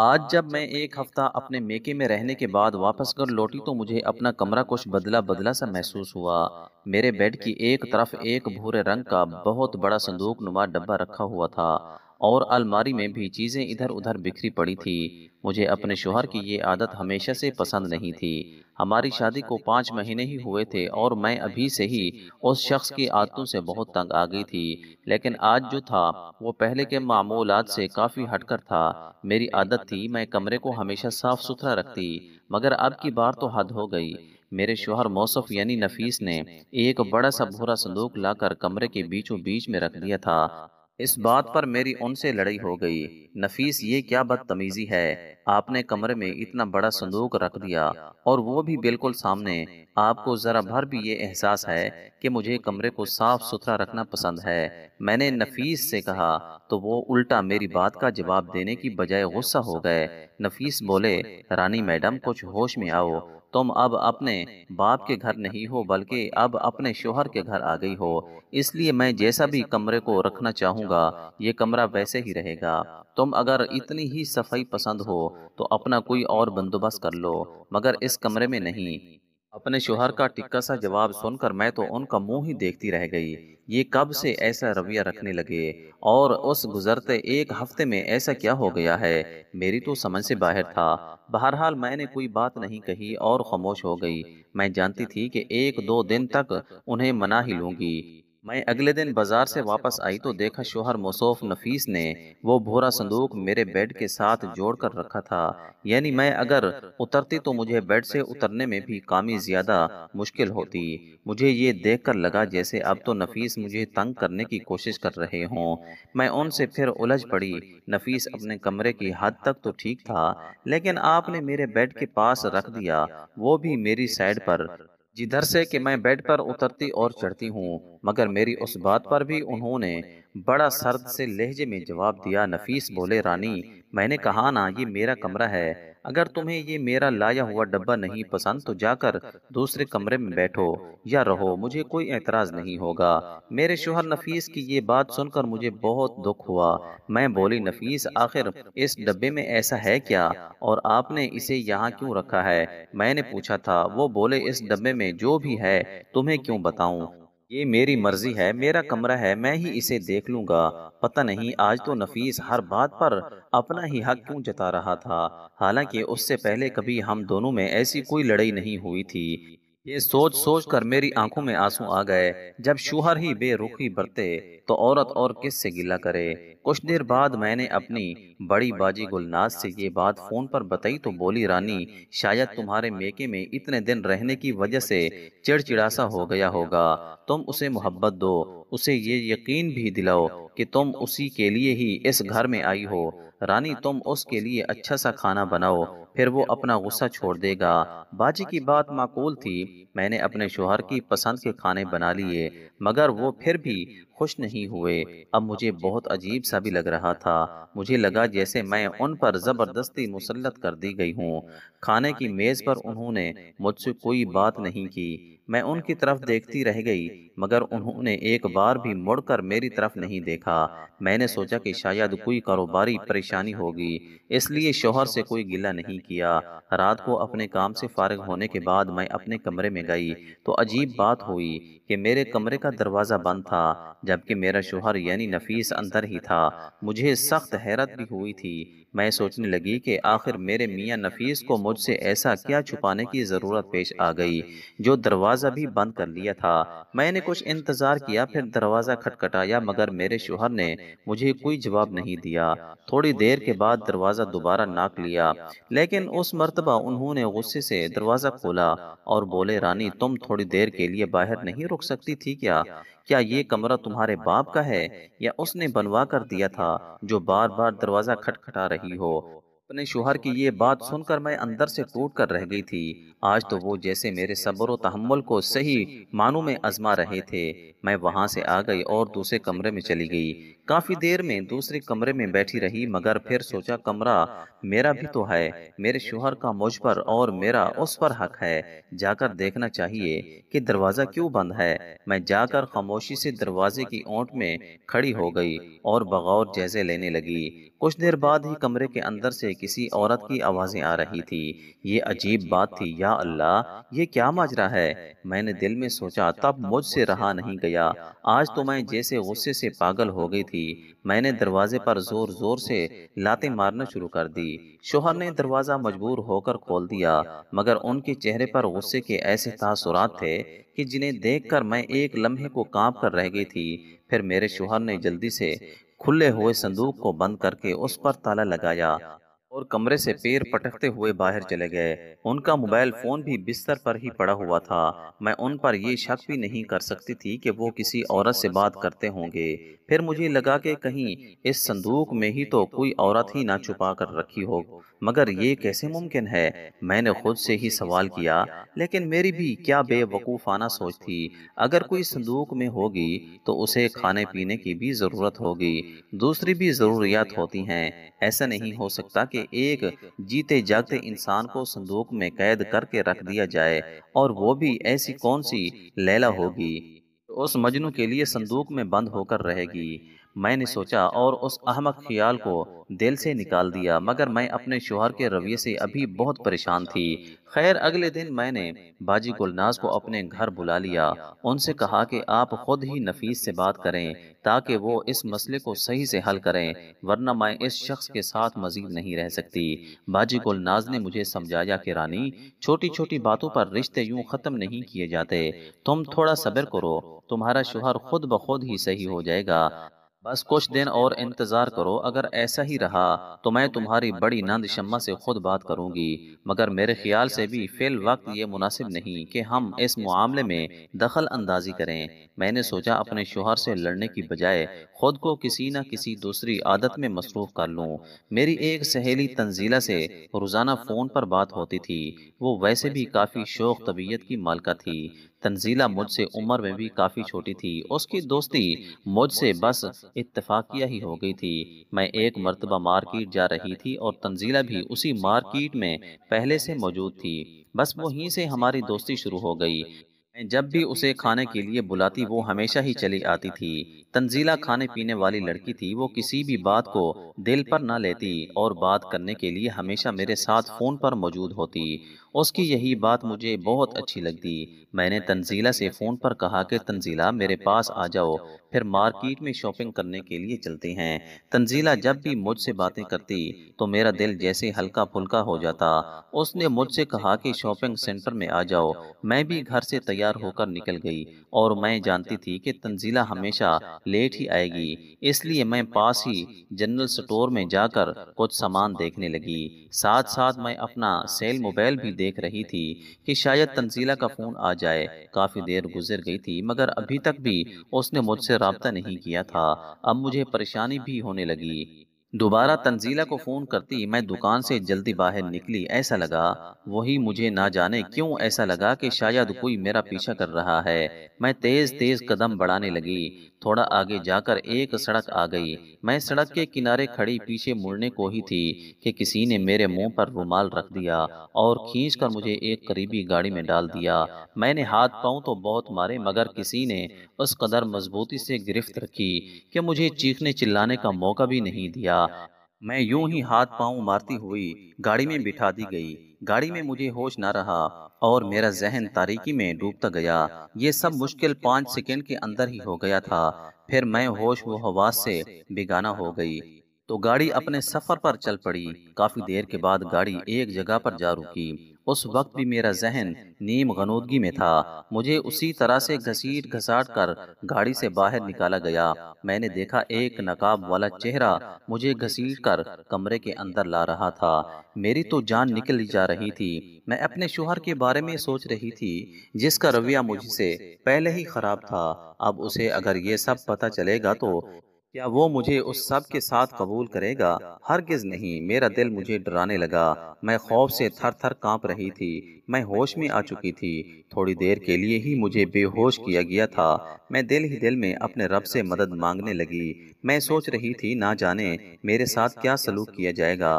आज जब मैं एक हफ्ता अपने मेके में रहने के बाद वापस घर लौटी तो मुझे तो अपना कमरा कुछ बदला बदला सा महसूस हुआ मेरे बेड की एक तरफ एक भूरे रंग का बहुत बड़ा संदूक नुमा डब्बा रखा हुआ था और अलमारी में भी चीज़ें इधर उधर बिखरी पड़ी थी मुझे अपने शोहर की ये आदत हमेशा से पसंद नहीं थी हमारी शादी को पाँच महीने ही हुए थे और मैं अभी से ही उस शख्स की आदतों से बहुत तंग आ गई थी लेकिन आज जो था वो पहले के मामूलत से काफ़ी हटकर था मेरी आदत थी मैं कमरे को हमेशा साफ़ सुथरा रखती मगर अब की बार तो हद हो गई मेरे शोहर मौसफ यानी नफीस ने एक बड़ा सा भूरा संदूक लाकर कमरे के बीचों बीच में रख दिया था इस बात पर मेरी उनसे लड़ाई हो गई नफीस ये क्या बदतमीजी है आपने कमरे में इतना बड़ा संदूक रख दिया और वो भी बिल्कुल सामने आपको ज़रा भर भी ये एहसास है कि मुझे कमरे को साफ सुथरा रखना पसंद है मैंने नफीस से कहा तो वो उल्टा मेरी बात का जवाब देने की बजाय गुस्सा हो गए नफीस बोले रानी मैडम कुछ होश में आओ तुम अब अपने बाप के घर नहीं हो बल्कि अब अपने शोहर के घर आ गई हो इसलिए मैं जैसा भी कमरे को रखना चाहूँगा ये कमरा वैसे ही रहेगा तुम अगर इतनी ही सफाई पसंद हो तो, तो अपना कोई और बंदोबस्त कर लो मगर इस कमरे में नहीं अपने शोहर का टिक्का सा जवाब सुनकर मैं तो उनका तो मुंह ही देखती रह गई ये कब से ऐसा रवैया रखने लगे और उस गुजरते एक हफ्ते में ऐसा क्या हो गया है मेरी तो, तो समझ से बाहर था बहरहाल मैंने कोई बात नहीं कही और खामोश हो गई मैं जानती थी कि एक दो दिन तक उन्हें मना ही लूंगी मैं अगले दिन बाजार से वापस आई तो देखा शोहर मौसोफ नफीस ने वो भूरा संदूक मेरे बेड के साथ जोड़कर रखा था यानी मैं अगर उतरती तो मुझे बेड से उतरने में भी कामी ज़्यादा मुश्किल होती मुझे ये देखकर लगा जैसे अब तो नफीस मुझे तंग करने की कोशिश कर रहे हों मैं उनसे फिर उलझ पड़ी नफीस अपने कमरे की हद तक तो ठीक था लेकिन आपने मेरे बेड के पास रख दिया वो भी मेरी साइड पर जिधर से कि मैं बेड पर उतरती और चढ़ती हूँ मगर मेरी उस बात पर भी उन्होंने बड़ा सर्द से लहजे में जवाब दिया नफीस बोले रानी मैंने कहा ना ये मेरा कमरा है अगर तुम्हें ये मेरा लाया हुआ डब्बा नहीं पसंद तो, तो जाकर दूसरे कमरे में बैठो या रहो मुझे कोई एतराज़ नहीं होगा मेरे शोहर नफीस की ये बात सुनकर मुझे बहुत दुख हुआ मैं बोली नफीस आखिर इस डब्बे में ऐसा है क्या और आपने इसे यहाँ क्यों रखा है मैंने पूछा था वो बोले इस डब्बे में जो भी है तुम्हें क्यों बताऊँ ये मेरी मर्जी है मेरा कमरा है मैं ही इसे देख लूंगा पता नहीं आज तो, तो नफीस हर बात पर अपना ही हक क्यों जता रहा था हालांकि उससे पहले कभी हम दोनों में ऐसी कोई लड़ाई नहीं हुई थी ये सोच सोच कर मेरी आंखों में आंसू आ गए जब शोहर ही बेरुखी बरते तो औरत और किस से गिला करे कुछ देर बाद मैंने अपनी बड़ी बाजी गुलनाज से ये बात फोन पर बताई तो बोली रानी शायद तुम्हारे मेके में इतने दिन रहने की वजह से चिड़चिड़ा सा हो गया होगा तुम उसे मोहब्बत दो उसे ये यकीन भी दिलाओ कि तुम उसी के लिए ही इस घर में आई हो रानी तुम उसके लिए अच्छा सा अच्छा खाना बनाओ फिर वो अपना गुस्सा छोड़ देगा बाजी की बात माकूल थी मैंने अपने शोहर की पसंद के खाने बना लिए मगर वो फिर भी खुश नहीं हुए अब मुझे बहुत अजीब सा भी लग रहा था मुझे लगा जैसे मैं उन पर ज़बरदस्ती मुसलत कर दी गई हूँ खाने की मेज़ पर उन्होंने मुझसे कोई बात नहीं की मैं उनकी तरफ देखती रह गई मगर उन्होंने एक बार भी मुड़कर मेरी तरफ नहीं देखा मैंने सोचा कि शायद कोई कारोबारी परेशानी होगी इसलिए शोहर से कोई गिला नहीं किया रात को अपने काम से फारग होने के बाद मैं अपने कमरे में गई तो, तो अजीब बात हुई कि मेरे कमरे का दरवाज़ा बंद था जबकि मेरा शोहर यानी नफीस अंदर ही था मुझे सख्त हैरत भी हुई थी मैं सोचने लगी कि आखिर मेरे मियाँ नफीस को मुझसे ऐसा क्या छुपाने की ज़रूरत पेश आ गई जो दरवाज़ा भी बंद कर लिया था मैंने कुछ इंतज़ार किया फिर दरवाज़ा खटखटाया मगर मेरे शोहर ने मुझे कोई जवाब नहीं दिया थोड़ी देर के बाद दरवाज़ा दोबारा नाक लिया लेकिन उस मरतबा उन्होंने गुस्से से दरवाज़ा खोला और बोले रानी तुम थोड़ी देर के लिए बाहर नहीं रुक सकती थी क्या क्या ये कमरा तुम्हारे बाप का है या उसने बनवा कर दिया था जो बार बार दरवाज़ा खटखटा रही हो अपने शोहर की ये बात सुनकर मैं अंदर से टूट कर रह गई थी आज तो वो जैसे मेरे सब्र तहमुल को सही मानों में आजमा रहे थे मैं वहाँ से आ गई और दूसरे कमरे में चली गई काफ़ी देर में दूसरे कमरे में बैठी रही मगर फिर सोचा कमरा मेरा भी तो है मेरे शोहर का मुझ पर और मेरा उस पर हक है जाकर देखना चाहिए कि दरवाज़ा क्यों बंद है मैं जाकर खामोशी से दरवाजे की ओट में खड़ी हो गई और बगौर जैसे लेने लगी कुछ देर बाद ही कमरे के अंदर से किसी औरत की आवाज़ें आ रही थी ये अजीब बात थी या अल्लाह ये क्या माजरा है मैंने दिल में सोचा तब मुझसे रहा नहीं गया आज तो, तो मैं जैसे गुस्से से पागल हो गई थी मैंने दरवाजे पर ज़ोर ज़ोर से लातें मारना शुरू कर दी शोहर ने दरवाज़ा मजबूर होकर खोल दिया मगर उनके चेहरे पर गुस्से के ऐसे तासुरात थे कि जिन्हें देखकर मैं एक लम्हे को कांप कर रह गई थी फिर मेरे शोहर ने जल्दी से खुले हुए संदूक को बंद करके उस पर ताला लगाया और कमरे से पैर पटकते हुए बाहर चले गए उनका मोबाइल फोन भी बिस्तर पर ही पड़ा हुआ था मैं उन पर यह शक भी नहीं कर सकती थी कि वो किसी औरत से बात करते होंगे फिर मुझे लगा कि कहीं इस संदूक में ही तो, तो कोई औरत ही ना छुपा कर रखी हो मगर ये कैसे मुमकिन है मैंने खुद से ही सवाल किया लेकिन मेरी भी क्या बेवकूफ़ाना सोच थी अगर कोई संदूक में होगी तो उसे खाने पीने की भी ज़रूरत होगी दूसरी भी ज़रूरियात होती हैं ऐसा नहीं हो सकता कि एक जीते जागते इंसान को संदूक में कैद करके रख दिया जाए और वो भी ऐसी कौन सी लैला होगी उस मजनू के लिए संदूक में बंद होकर रहेगी मैंने सोचा और उस अहमक ख्याल को दिल से निकाल दिया मगर मैं अपने शोहर के रवैये से अभी बहुत परेशान थी खैर अगले दिन मैंने बाजी गुलनाज को अपने घर बुला लिया उनसे कहा कि आप खुद ही नफीस से बात करें ताकि वो इस मसले को सही से हल करें वरना मैं इस शख्स के साथ मजीद नहीं रह सकती बाजी गुलनाज ने मुझे समझाया कि रानी छोटी छोटी बातों पर रिश्ते यूं ख़त्म नहीं किए जाते तुम थोड़ा सब्र करो तुम्हारा शोहर खुद ब खुद ही सही हो जाएगा बस कुछ दिन और इंतज़ार करो अगर ऐसा ही रहा तो मैं तो तुम्हारी बड़ी नंद शम्मा से खुद बात करूंगी मगर मेरे ख्याल से भी फिल वक्त ये मुनासिब नहीं कि हम इस मामले में दखल अंदाजी करें मैंने सोचा अपने शोहर से लड़ने की बजाय खुद को किसी न किसी दूसरी आदत में मसरूफ़ कर लूँ मेरी एक सहेली तंजीला से रोज़ाना फ़ोन पर बात होती थी वो वैसे भी काफ़ी शौक तबीयत की मालका थी तंजीला मुझसे उम्र में भी काफ़ी छोटी थी उसकी दोस्ती मुझसे बस इतफाकिया ही हो गई थी मैं एक मरतबा मार्केट जा रही थी और तंजीला भी उसी मार्केट में पहले से मौजूद थी बस वहीं से हमारी दोस्ती शुरू हो गई मैं जब भी उसे खाने के लिए बुलाती वो हमेशा ही चली आती थी तंजीला खाने पीने वाली लड़की थी वो किसी भी बात को दिल पर ना लेती और बात करने के लिए हमेशा मेरे साथ फ़ोन पर मौजूद होती उसकी यही बात मुझे बहुत अच्छी लगती मैंने तंजीला से फ़ोन पर कहा कि तंजीला मेरे पास आ जाओ फिर मार्केट में शॉपिंग करने के लिए चलते हैं तंजीला जब भी मुझसे बातें करती तो, तो मेरा दिल जैसे हल्का फुल्का हो जाता उसने मुझसे कहा कि शॉपिंग सेंटर में आ जाओ मैं भी घर से तैयार होकर निकल गई और मैं जानती थी कि तंजीला हमेशा लेट ही आएगी इसलिए मैं पास ही जनरल स्टोर में जाकर कुछ सामान देखने लगी साथ साथ मैं अपना सेल मोबाइल भी देख रही थी कि शायद तंजीला का फ़ोन आ जाए काफ़ी देर गुजर गई थी मगर अभी तक भी उसने मुझसे रबता नहीं किया था अब मुझे परेशानी भी होने लगी दोबारा तंजीला को फ़ोन करती मैं दुकान से जल्दी बाहर निकली ऐसा लगा वही मुझे ना जाने क्यों ऐसा लगा कि शायद कोई मेरा पीछा कर रहा है मैं तेज़ तेज़ कदम बढ़ाने लगी थोड़ा आगे जाकर एक सड़क आ गई मैं सड़क के किनारे खड़ी पीछे मुड़ने को ही थी कि किसी ने मेरे मुंह पर रुमाल रख दिया और खींच कर मुझे एक करीबी गाड़ी में डाल दिया मैंने हाथ पाऊँ तो, तो बहुत मारे मगर किसी ने उस कदर मजबूती से गिरफ्त रखी कि मुझे चीखने चिल्लाने का मौका भी नहीं दिया गया मैं यूं ही हाथ पांव मारती हुई गाड़ी में बिठा दी गई गाड़ी में मुझे होश ना रहा और मेरा जहन तारीकी में डूबता गया ये सब मुश्किल पाँच सेकेंड के अंदर ही हो गया था फिर मैं होश व हवास से बेगाना हो गई तो गाड़ी अपने सफ़र पर चल पड़ी काफ़ी देर के बाद गाड़ी एक जगह पर जा रुकी उस वक्त भी मेरा जहन नीम गनोदगी में था मुझे उसी तरह से घसीट घसाट कर गाड़ी से बाहर निकाला गया मैंने देखा एक नकाब वाला चेहरा मुझे घसीट कर कमरे के अंदर ला रहा था मेरी तो जान निकल जा रही थी मैं अपने शोहर के बारे में सोच रही थी जिसका रवैया मुझसे पहले ही ख़राब था अब उसे अगर ये सब पता चलेगा तो क्या वो मुझे उस सब के साथ कबूल करेगा हरगिज नहीं मेरा दिल मुझे डराने लगा मैं खौफ से थर थर काँप रही थी मैं होश में आ चुकी थी थोड़ी देर के लिए ही मुझे बेहोश किया गया था मैं दिल ही दिल में अपने रब से मदद मांगने लगी मैं सोच रही थी ना जाने मेरे साथ क्या सलूक किया जाएगा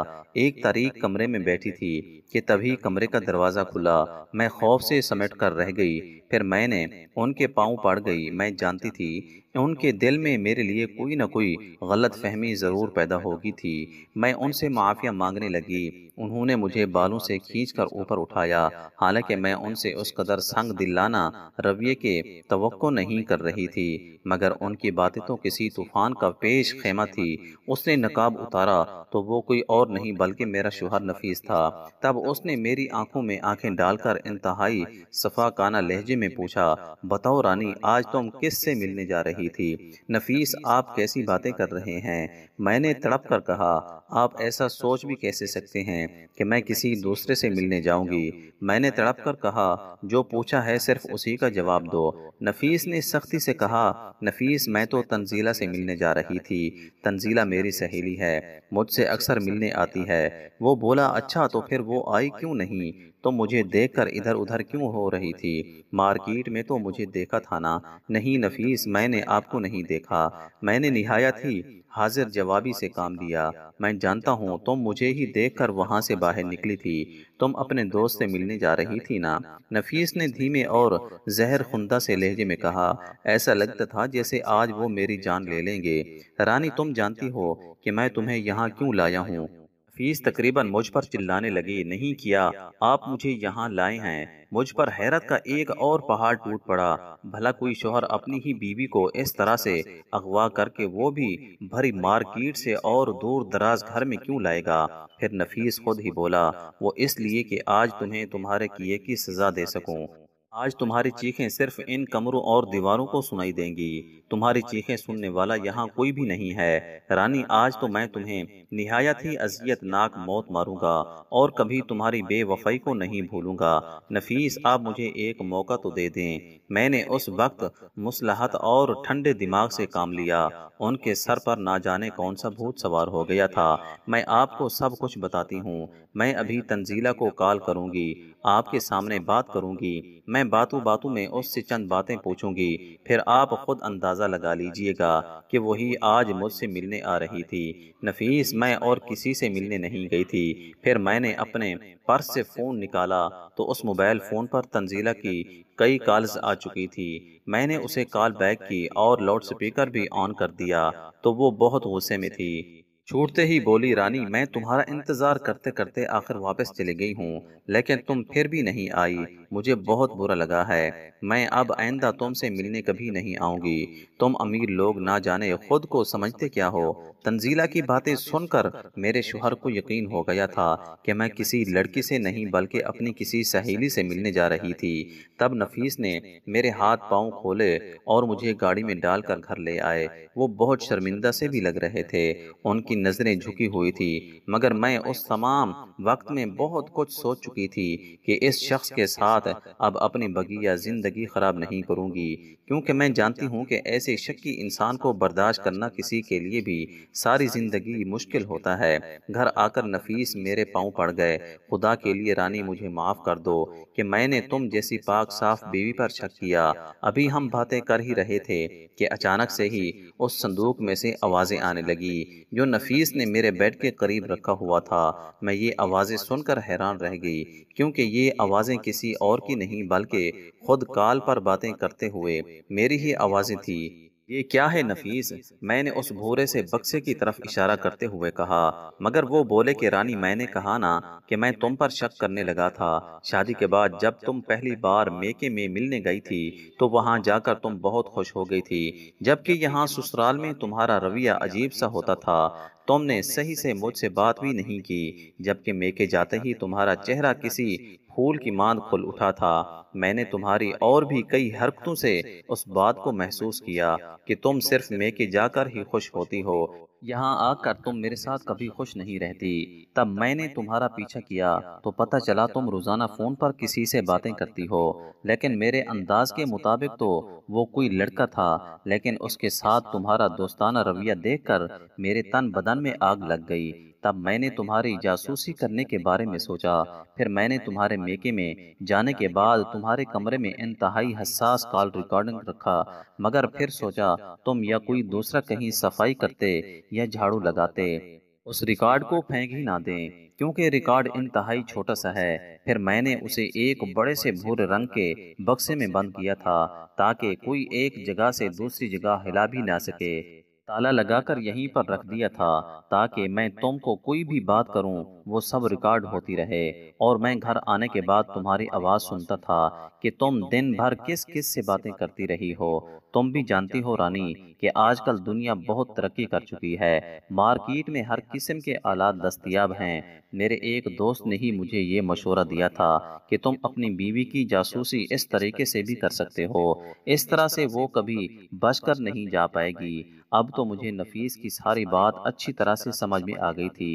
एक तारीख कमरे में बैठी थी कि तभी कमरे का दरवाज़ा खुला मैं खौफ से समेट कर रह गई फिर मैंने उनके पाँव पड़ गई मैं जानती थी उनके दिल में मेरे लिए कोई ना कोई गलत फहमी ज़रूर पैदा होगी थी मैं उनसे माफ़िया मांगने लगी उन्होंने मुझे बालों से खींच कर ऊपर उठाया हालांकि मैं उनसे उस कदर संग दिलाना रवैये के तो नहीं कर रही थी मगर उनकी बातें तो किसी तूफान का पेश खेमा थी उसने नकाब उतारा तो वो कोई और नहीं बल्कि मेरा शोहर नफीस था तब उसने मेरी आंखों में आंखें डालकर इंतहाई सफाकाना लहजे में पूछा बताओ रानी आज तुम किस से मिलने जा रही रही थी नफीस आप कैसी बातें कर रहे हैं मैंने तड़प कर कहा आप ऐसा सोच भी कैसे सकते हैं कि मैं किसी दूसरे से मिलने जाऊंगी मैंने तड़प कर कहा जो पूछा है सिर्फ उसी का जवाब दो नफीस ने सख्ती से कहा तो नफीस मैं तो तंजीला से मिलने जा रही थी तंजीला मेरी सहेली है मुझसे अक्सर मिलने आती है वो बोला अच्छा तो अच्छा, फिर तो वो आई क्यों नहीं तो मुझे देखकर इधर उधर क्यों हो रही थी मार्केट में तो मुझे तो देखा था ना नहीं नफीस मैंने आपको नहीं देखा मैंने निहायत ही हाजिर जवाबी से काम दिया मैं जानता हूँ तुम मुझे ही देख कर वहाँ से बाहर निकली थी तुम अपने दोस्त से मिलने जा रही थी ना नफीस ने धीमे और जहर खुंदा से लहजे में कहा ऐसा लगता था जैसे आज वो मेरी जान ले लेंगे रानी तुम जानती हो कि मैं तुम्हें यहाँ क्यों लाया हूँ फीस तकरीबन मुझ पर चिल्लाने लगी नहीं किया आप मुझे यहाँ लाए हैं मुझ पर हैरत का एक और पहाड़ टूट पड़ा भला कोई शोहर अपनी ही बीवी को इस तरह से अगवा करके वो भी भरी मार्केट से और दूर दराज घर में क्यों लाएगा फिर नफीस खुद ही बोला वो इसलिए कि आज तुम्हें तुम्हारे किए की सजा दे सकूं आज तुम्हारी चीखें सिर्फ इन कमरों और दीवारों को सुनाई देंगी तुम्हारी चीखें सुनने वाला यहाँ कोई भी नहीं है रानी आज तो मैं तुम्हें निहायत ही अजियत नाक मौत मारूंगा और कभी तुम्हारी बेवफाई को नहीं भूलूंगा नफीस आप मुझे एक मौका तो दे दें मैंने उस वक्त मुसलहत और ठंडे दिमाग से काम लिया उनके सर पर ना जाने कौन सा भूत सवार हो गया था मैं आपको सब कुछ बताती हूँ मैं अभी तंजीला को कॉल करूँगी आपके सामने बात करूँगी मैं मैं बातों बातों में उससे चंद बातें पूछूंगी फिर आप खुद अंदाज़ा लगा लीजिएगा कि वही आज मुझसे मिलने आ रही थी नफीस मैं और किसी से मिलने नहीं गई थी फिर मैंने अपने पर्स से फ़ोन निकाला तो उस मोबाइल फ़ोन पर तंजीला की कई कॉल्स आ चुकी थी मैंने उसे कॉल बैक की और लाउड स्पीकर भी ऑन कर दिया तो वो बहुत गुस्से में थी छूटते ही बोली रानी मैं तुम्हारा इंतज़ार करते करते आखिर वापस चली गई हूँ लेकिन तुम फिर भी नहीं आई मुझे बहुत बुरा लगा है मैं अब आइंदा तुमसे मिलने कभी नहीं आऊँगी तुम अमीर लोग ना जाने खुद को समझते क्या हो तंजीला की बातें सुनकर मेरे शोहर को यकीन हो गया था कि मैं किसी लड़की से नहीं बल्कि अपनी किसी सहेली से मिलने जा रही थी तब नफीस ने मेरे हाथ पांव खोले और मुझे गाड़ी में डालकर घर ले आए वो बहुत शर्मिंदा से भी लग रहे थे उनकी नज़रें झुकी हुई थी मगर मैं उस तमाम वक्त में बहुत कुछ सोच चुकी थी कि इस शख्स के साथ साथ अब अपनी बगिया ज़िंदगी ख़राब नहीं करूंगी क्योंकि मैं जानती हूँ कि ऐसे शक्की इंसान को बर्दाश्त करना किसी के लिए भी सारी ज़िंदगी मुश्किल होता है घर आकर नफीस मेरे पाँव पड़ गए खुदा के लिए रानी मुझे माफ़ कर दो कि मैंने तुम जैसी पाक साफ बीवी पर शक किया अभी हम बातें कर ही रहे थे कि अचानक से ही उस संदूक में से आवाज़ें आने लगी जो नफीस ने मेरे बेड के करीब रखा हुआ था मैं ये आवाज़ें सुनकर हैरान रह गई क्योंकि ये आवाज़ें किसी और की नहीं बल्कि खुद काल पर बातें करते हुए मेरी ही आवाज़ें थी ये क्या है नफीस मैंने उस भूरे से बक्से की तरफ इशारा करते हुए कहा मगर वो बोले कि रानी मैंने कहा ना कि मैं तुम पर शक करने लगा था शादी के बाद जब तुम पहली बार मेके में मिलने गई थी तो वहाँ जाकर तुम बहुत खुश हो गई थी जबकि यहाँ ससुराल में तुम्हारा रवैया अजीब सा होता था तुमने सही से मुझसे बात भी नहीं की जबकि मेके जाते ही तुम्हारा चेहरा किसी फूल की मांद खुल उठा था मैंने तुम्हारी और भी कई हरकतों से उस बात को महसूस किया कि तुम सिर्फ मेके जाकर ही खुश होती हो यहाँ आकर तुम मेरे साथ कभी खुश नहीं रहती तब मैंने तुम्हारा पीछा किया तो पता चला तुम रोज़ाना फ़ोन पर किसी से बातें करती हो लेकिन मेरे अंदाज के मुताबिक तो वो कोई लड़का था लेकिन उसके साथ तुम्हारा दोस्ताना रवैया देखकर मेरे तन बदन में आग लग गई तब मैंने तुम्हारी जासूसी करने के बारे में सोचा फिर मैंने तुम्हारे मेके में जाने के बाद तुम्हारे कमरे में इंतहाई हसास कॉल रिकॉर्डिंग रखा मगर फिर सोचा तुम या कोई दूसरा कहीं सफाई करते या झाड़ू लगाते उस रिकॉर्ड को फेंक ही ना दें क्योंकि रिकॉर्ड इंतहाई छोटा सा है फिर मैंने उसे एक बड़े से भूरे रंग के बक्से में बंद किया था ताकि कोई एक जगह से दूसरी जगह हिला भी ना सके ताला लगाकर यहीं पर रख दिया था ताकि मैं तुमको कोई भी बात करूं वो सब रिकॉर्ड होती रहे और मैं घर आने के बाद तुम्हारी आवाज़ सुनता था कि तुम दिन भर किस किस से बातें करती रही हो तुम भी जानती हो रानी कि आजकल दुनिया बहुत तरक्की कर चुकी है मार्केट में हर किस्म के आलात दस्तियाब हैं मेरे एक दोस्त ने ही मुझे ये मशवरा दिया था कि तुम अपनी बीवी की जासूसी इस तरीके से भी कर सकते हो इस तरह से वो कभी बचकर नहीं जा पाएगी अब तो तो, तो मुझे नफीस की सारी बात अच्छी तरह से समझ में आ गई थी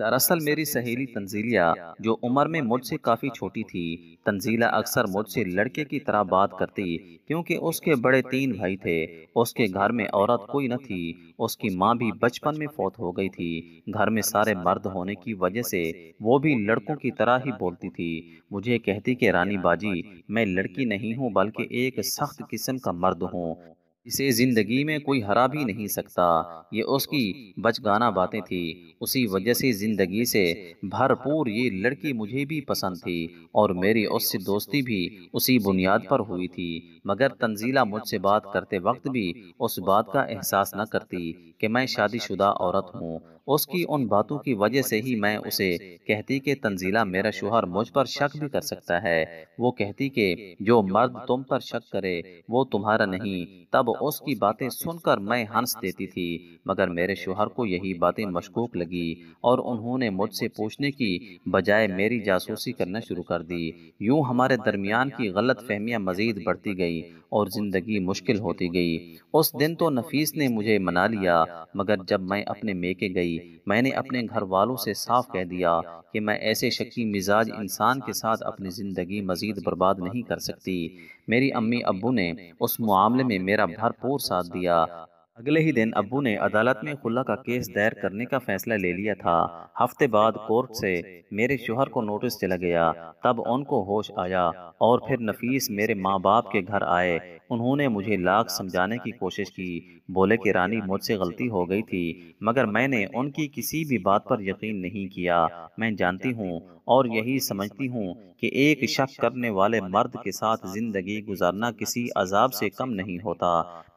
दरअसल मेरी सहेली तंजीलिया जो उम्र में मुझसे काफ़ी छोटी थी तंजीला अक्सर मुझसे लड़के की तरह बात करती क्योंकि उसके बड़े तीन भाई थे उसके घर में औरत कोई न थी उसकी माँ भी बचपन में फौत हो गई थी घर में सारे मर्द होने की वजह से वो भी लड़कों की तरह ही बोलती थी मुझे कहती कि रानी बाजी मैं लड़की नहीं हूँ बल्कि एक सख्त किस्म का मर्द हूँ इसे ज़िंदगी में कोई हरा भी नहीं सकता ये उसकी बचगाना बातें थी उसी वजह से ज़िंदगी से भरपूर ये लड़की मुझे भी पसंद थी और मेरी उससे दोस्ती भी उसी बुनियाद पर हुई थी मगर तंजीला मुझसे बात करते वक्त भी उस बात का एहसास न करती कि मैं शादीशुदा औरत हूँ उसकी उन बातों की वजह से ही मैं उसे कहती कि तंजीला मेरा शोहर मुझ पर शक भी कर सकता है वो कहती कि जो मर्द तुम पर शक करे वो तुम्हारा नहीं तब उसकी बातें सुनकर मैं हंस देती थी मगर मेरे शोहर को यही बातें मशकूक लगी और उन्होंने मुझसे पूछने की बजाय मेरी जासूसी करना शुरू कर दी यूं हमारे दरमियान की गलत फहमियाँ मज़ीद बढ़ती गई और ज़िंदगी मुश्किल होती गई उस दिन तो नफीस ने मुझे मना लिया मगर जब मैं अपने मेके गई गई मैंने अपने घर वालों से साफ कह दिया कि मैं ऐसे शक्की मिजाज इंसान के साथ अपनी ज़िंदगी मज़ीद बर्बाद नहीं कर सकती मेरी अम्मी अबू ने उस मामले में मेरा भरपूर साथ दिया अगले ही दिन अबू ने अदालत में खुला का केस दायर करने का फैसला ले लिया था हफ्ते बाद कोर्ट से मेरे शोहर को नोटिस चला गया तब उनको होश आया और फिर नफीस मेरे माँ बाप के घर आए उन्होंने मुझे लाख समझाने की कोशिश की बोले कि रानी मुझसे गलती हो गई थी मगर मैंने उनकी किसी भी बात पर यकीन नहीं किया मैं जानती हूँ और यही समझती हूँ कि एक शक करने वाले मर्द के साथ ज़िंदगी गुजारना किसी अजाब से कम नहीं होता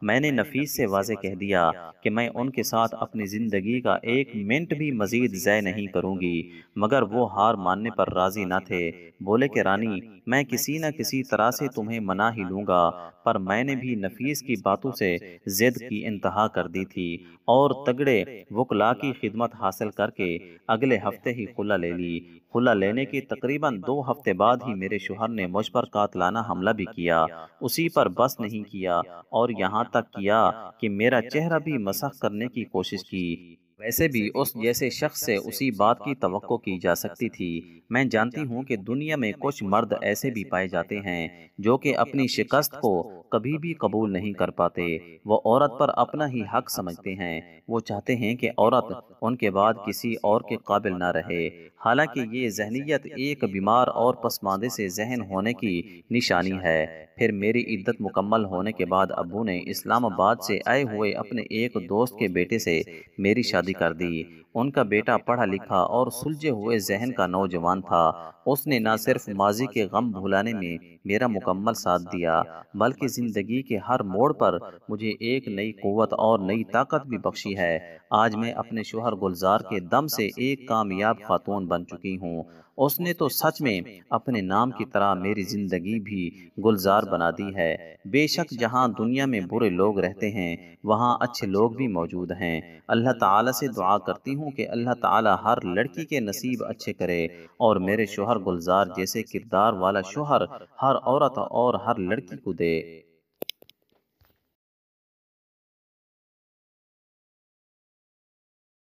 मैंने नफीस से वाज कह दिया कि मैं उनके साथ अपनी ज़िंदगी का एक मिनट भी मज़ीद ज़य नहीं करूँगी मगर वो हार मानने पर राज़ी न थे बोले कि रानी मैं किसी न किसी तरह से तुम्हें मना ही लूंगा पर मैंने भी नफीस की बातों से जिद की इंतहा कर दी थी और तगड़े वकला की खिदमत हासिल करके अगले हफ्ते ही खुला ले ली खुला लेने के तकरीबन दो हफ्ते हफ्ते बाद ही मेरे शोहर ने मुझ पर कातलाना हमला भी किया उसी पर बस नहीं किया और यहाँ तक किया कि मेरा चेहरा भी मसख करने की कोशिश की वैसे भी उस जैसे शख्स से उसी बात की तवक्को की जा सकती थी मैं जानती हूँ कि दुनिया में कुछ मर्द ऐसे भी पाए जाते हैं जो कि अपनी शिकस्त को कभी भी कबूल नहीं कर पाते वो औरत पर अपना ही हक समझते हैं वो चाहते हैं कि औरत उनके बाद किसी और के काबिल ना रहे हालांकि ये जहनीत एक बीमार और पसमांदे से जहन होने की निशानी है फिर मेरी इद्दत मुकम्मल होने के बाद अबू ने इस्लामाबाद से आए हुए अपने एक दोस्त के बेटे से मेरी शादी कर दी उनका बेटा पढ़ा लिखा और सुलझे हुए जहन का नौजवान था उसने न सिर्फ माजी के गम भुलाने में मेरा मुकम्मल साथ दिया बल्कि ज़िंदगी के हर मोड़ पर मुझे एक नई क़वत और नई ताकत भी बख्शी है आज मैं अपने शोहर गुलजार के दम से एक कामयाब खातून बन चुकी हूँ उसने तो, तो सच में अपने नाम की तरह मेरी ज़िंदगी भी गुलजार बना दी है बेशक जहाँ दुनिया में बुरे लोग रहते हैं वहाँ अच्छे लोग भी मौजूद हैं अल्लाह ताला से दुआ करती हूँ कि अल्लाह ताला हर लड़की के नसीब अच्छे करे और मेरे शोहर गुलजार जैसे किरदार वाला शोहर हर औरत और हर लड़की को दे